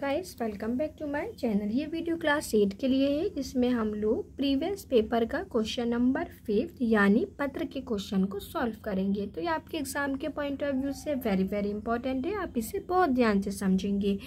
guys welcome back to my channel ये video class eight के लिए है जिसमें हम लोग प्रीवियस पेपर का क्वेश्चन नंबर फिफ्थ यानी पत्र के क्वेश्चन को सॉल्व करेंगे तो ये आपके एग्जाम के पॉइंट ऑफ व्यू से वेरी वेरी इंपॉर्टेंट है आप इसे बहुत ध्यान से समझेंगे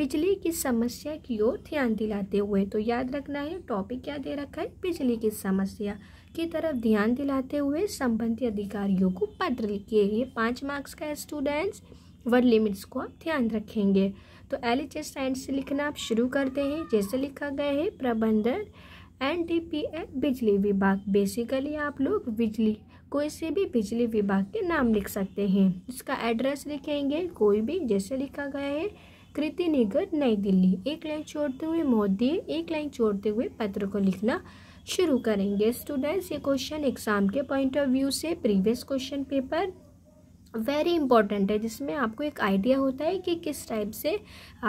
बिजली की समस्या की ओर ध्यान दिलाते हुए तो याद रखना है टॉपिक क्या दे रखा है बिजली की समस्या की तरफ ध्यान दिलाते हुए संबंधित अधिकारियों को पत्र लिखिए ये पाँच मार्क्स का स्टूडेंट्स वर्ड लिमिट्स को आप ध्यान रखेंगे तो एल एच एस साइंस से लिखना आप शुरू करते हैं जैसे लिखा गया है प्रबंधन एन डी पी एल बिजली विभाग बेसिकली आप लोग बिजली कोई से भी बिजली विभाग के नाम लिख सकते हैं इसका एड्रेस लिखेंगे कोई भी जैसे लिखा गया है कृति निगर नई दिल्ली एक लाइन छोड़ते हुए मोदी एक लाइन छोड़ते हुए पत्र को लिखना शुरू करेंगे स्टूडेंट्स ये क्वेश्चन एग्जाम के पॉइंट ऑफ व्यू से previous question paper very important है जिसमें आपको एक आइडिया होता है कि किस टाइप से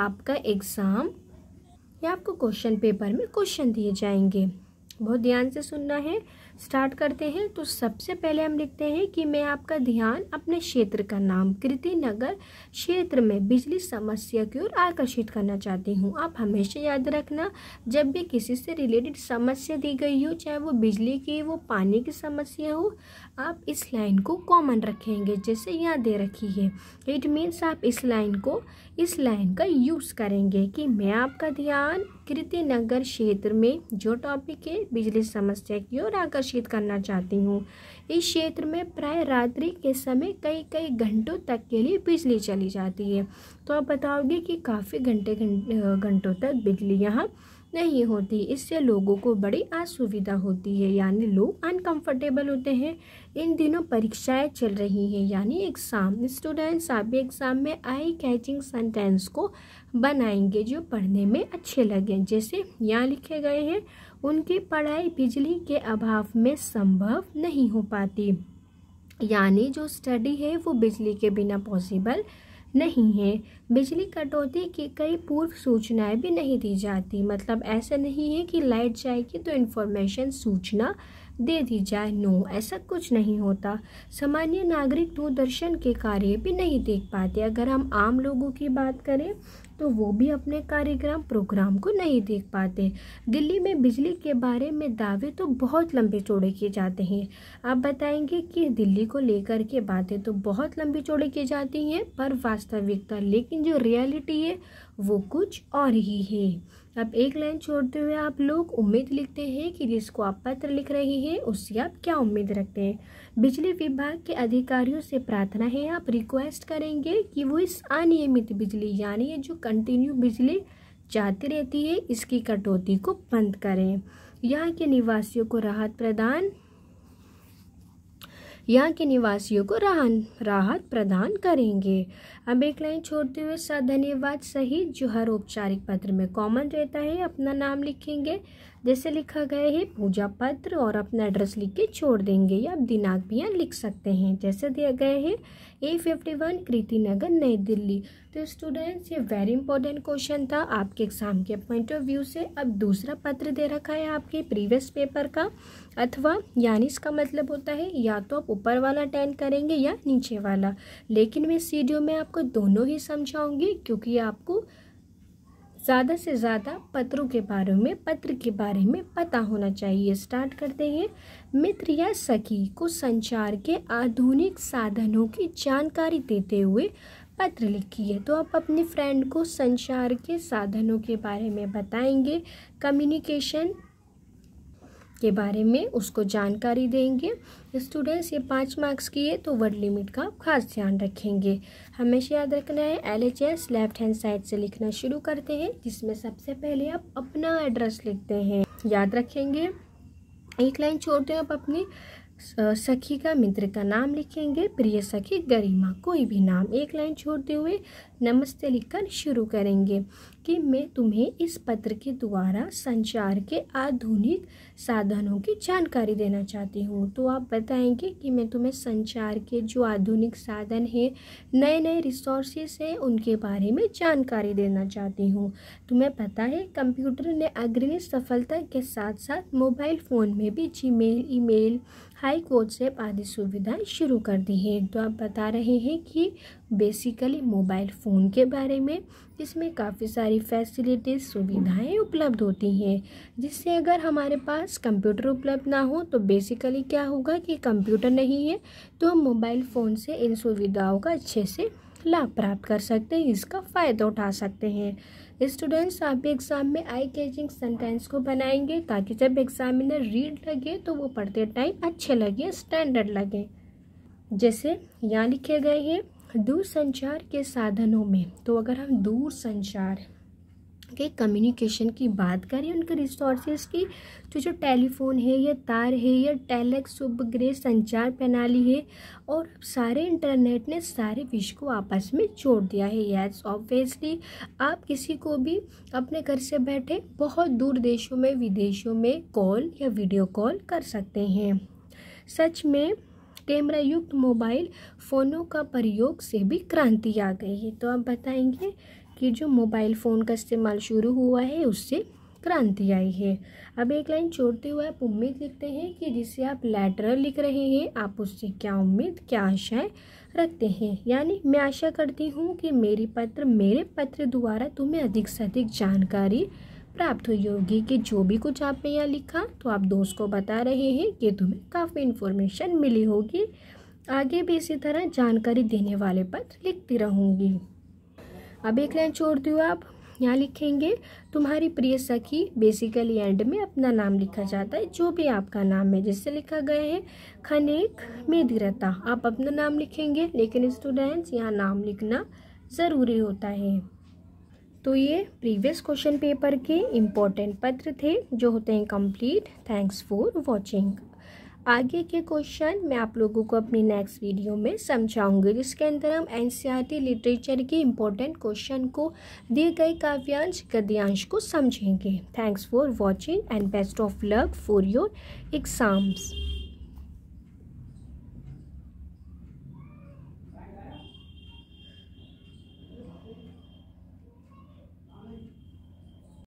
आपका एग्ज़ाम या आपको क्वेश्चन पेपर में क्वेश्चन दिए जाएंगे बहुत ध्यान से सुनना है स्टार्ट करते हैं तो सबसे पहले हम लिखते हैं कि मैं आपका ध्यान अपने क्षेत्र का नाम कृति नगर क्षेत्र में बिजली समस्या की ओर आकर्षित करना चाहती हूँ आप हमेशा याद रखना जब भी किसी से रिलेटेड समस्या दी गई हो चाहे वो बिजली की वो पानी की समस्या हो आप इस लाइन को कॉमन रखेंगे जैसे यहाँ दे रखी है इट मीन्स आप इस लाइन को इस लाइन का यूज़ करेंगे कि मैं आपका ध्यान कृति नगर क्षेत्र में जो टॉपिक है बिजली समस्या की ओर आकर्षित करना चाहती हूँ इस क्षेत्र में प्राय रात्रि के समय कई कई घंटों तक के लिए बिजली चली जाती है तो आप बताओगे कि काफ़ी घंटे घंटों तक बिजली यहाँ नहीं होती इससे लोगों को बड़ी असुविधा होती है यानी लोग अनकंफर्टेबल होते हैं इन दिनों परीक्षाएं चल रही हैं यानी एग्ज़ाम स्टूडेंट्स आप एग्ज़ाम में आई कैचिंग सेंटेंस को बनाएंगे जो पढ़ने में अच्छे लगें जैसे यहाँ लिखे गए हैं उनकी पढ़ाई बिजली के अभाव में संभव नहीं हो पाती यानी जो स्टडी है वो बिजली के बिना पॉसिबल नहीं है बिजली कटौती की कई पूर्व सूचनाएं भी नहीं दी जाती मतलब ऐसा नहीं है कि लाइट जाएगी तो इन्फॉर्मेशन सूचना दे दी जाए नो ऐसा कुछ नहीं होता सामान्य नागरिक दूरदर्शन के कार्य भी नहीं देख पाते अगर हम आम लोगों की बात करें तो वो भी अपने कार्यक्रम प्रोग्राम को नहीं देख पाते दिल्ली में बिजली के बारे में दावे तो बहुत लंबे चौड़े किए जाते हैं आप बताएंगे कि दिल्ली को लेकर के बातें तो बहुत लंबी चौड़े की जाती हैं पर वास्तविकता लेकिन जो रियलिटी है वो कुछ और ही है अब एक लाइन छोड़ते हुए आप लोग उम्मीद लिखते हैं कि जिसको आप पत्र लिख रहे हैं उससे आप क्या उम्मीद रखते हैं बिजली विभाग के अधिकारियों से प्रार्थना है आप रिक्वेस्ट करेंगे कि वो इस अनियमित बिजली यानी ये जो कंटिन्यू बिजली जाती रहती है इसकी कटौती को बंद करें यहाँ के निवासियों को राहत प्रदान यहाँ के निवासियों को राहत प्रदान करेंगे अब एक लाइन छोड़ते हुए सधन्यवाद सहित जो हर औपचारिक पत्र में कॉमन रहता है अपना नाम लिखेंगे जैसे लिखा गया है पूजा पत्र और अपना एड्रेस लिख के छोड़ देंगे या आप दिनांक भी यहाँ लिख सकते हैं जैसे दिया गया है ए फिफ्टी वन कृति नगर नई दिल्ली तो स्टूडेंट्स ये वेरी इंपॉर्टेंट क्वेश्चन था आपके एग्जाम के पॉइंट ऑफ व्यू से अब दूसरा पत्र दे रखा है आपके प्रीवियस पेपर का अथवा यानी इसका मतलब होता है या तो आप ऊपर वाला अटेंड करेंगे या नीचे वाला लेकिन मैं इस वीडियो में आपको दोनों ही समझाऊंगी क्योंकि आपको ज़्यादा से ज़्यादा पत्रों के बारे में पत्र के बारे में पता होना चाहिए स्टार्ट करते हैं मित्र या सखी को संचार के आधुनिक साधनों की जानकारी देते हुए पत्र लिखिए तो आप अपने फ्रेंड को संचार के साधनों के बारे में बताएंगे कम्युनिकेशन के बारे में उसको जानकारी देंगे स्टूडेंट्स ये पाँच मार्क्स की है तो वर्ड लिमिट का खास ध्यान रखेंगे हमेशा याद रखना है L H S left hand side से लिखना शुरू करते हैं जिसमें सबसे पहले आप अपना एड्रेस लिखते हैं याद रखेंगे एक लाइन छोड़ते हैं आप अपनी सखी का मित्र का नाम लिखेंगे प्रिय सखी गरिमा कोई भी नाम एक लाइन छोड़ते हुए नमस्ते लिखकर शुरू करेंगे कि मैं तुम्हें इस पत्र के द्वारा संचार के आधुनिक साधनों की जानकारी देना चाहती हूँ तो आप बताएंगे कि मैं तुम्हें संचार के जो आधुनिक साधन हैं नए नए रिसोर्सेस हैं उनके बारे में जानकारी देना चाहती हूँ तुम्हें पता है कंप्यूटर ने अग्रणी सफलता के साथ साथ मोबाइल फ़ोन में भी जी ईमेल हाई कोर्ट से आदि सुविधा शुरू कर दी हैं तो आप बता रहे हैं कि बेसिकली मोबाइल फ़ोन के बारे में इसमें काफ़ी सारी फैसिलिटीज़ सुविधाएं उपलब्ध होती हैं जिससे अगर हमारे पास कंप्यूटर उपलब्ध ना हो तो बेसिकली क्या होगा कि कंप्यूटर नहीं है तो हम मोबाइल फ़ोन से इन सुविधाओं का अच्छे से लाभ प्राप्त कर सकते हैं इसका फ़ायदा उठा सकते हैं स्टूडेंट्स आप भी एग्ज़ाम में आई कैचिंग सेंटेंस को बनाएंगे ताकि जब एग्ज़ामिनर रीड लगे तो वो पढ़ते टाइम अच्छे लगे स्टैंडर्ड लगे जैसे यहाँ लिखे गए हैं दूर संचार के साधनों में तो अगर हम दूर संचार के कम्युनिकेशन की बात करें उनके रिसोर्सेज की तो जो टेलीफोन है या तार है या टेलेक्स उपग्रह संचार प्रणाली है और सारे इंटरनेट ने सारे विश्व को आपस में जोड़ दिया है यस ऑब्वियसली आप किसी को भी अपने घर से बैठे बहुत दूर देशों में विदेशों में कॉल या वीडियो कॉल कर सकते हैं सच में कैमरा युक्त मोबाइल फ़ोनों का प्रयोग से भी क्रांति आ गई है तो आप बताएंगे कि जो मोबाइल फ़ोन का इस्तेमाल शुरू हुआ है उससे क्रांति आई है अब एक लाइन छोड़ते हुए आप उम्मीद लिखते हैं कि जिसे आप लेटरल लिख रहे हैं आप उससे क्या उम्मीद क्या आशाएं रखते हैं यानी मैं आशा करती हूँ कि मेरी पत्र मेरे पत्र द्वारा तुम्हें अधिक से अधिक जानकारी प्राप्त हुई होगी कि जो भी कुछ आपने यहाँ लिखा तो आप दोस्त को बता रहे हैं कि तुम्हें काफ़ी इन्फॉर्मेशन मिली होगी आगे भी इसी तरह जानकारी देने वाले पत्र लिखती रहूँगी अब एक लाइन छोड़ दो आप यहाँ लिखेंगे तुम्हारी प्रिय सखी बेसिकली एंड में अपना नाम लिखा जाता है जो भी आपका नाम है जैसे लिखा गया है खनेक मेदिरता आप अपना नाम लिखेंगे लेकिन स्टूडेंट्स यहाँ नाम लिखना ज़रूरी होता है तो ये प्रीवियस क्वेश्चन पेपर के इम्पोर्टेंट पत्र थे जो होते हैं कंप्लीट थैंक्स फॉर वॉचिंग आगे के क्वेश्चन मैं आप लोगों को अपनी नेक्स्ट वीडियो में समझाऊंगी जिसके अंदर हम एन लिटरेचर e के इम्पोर्टेंट क्वेश्चन को दिए गए काव्यांश गद्यांश को समझेंगे thanks for watching and best of luck for your exams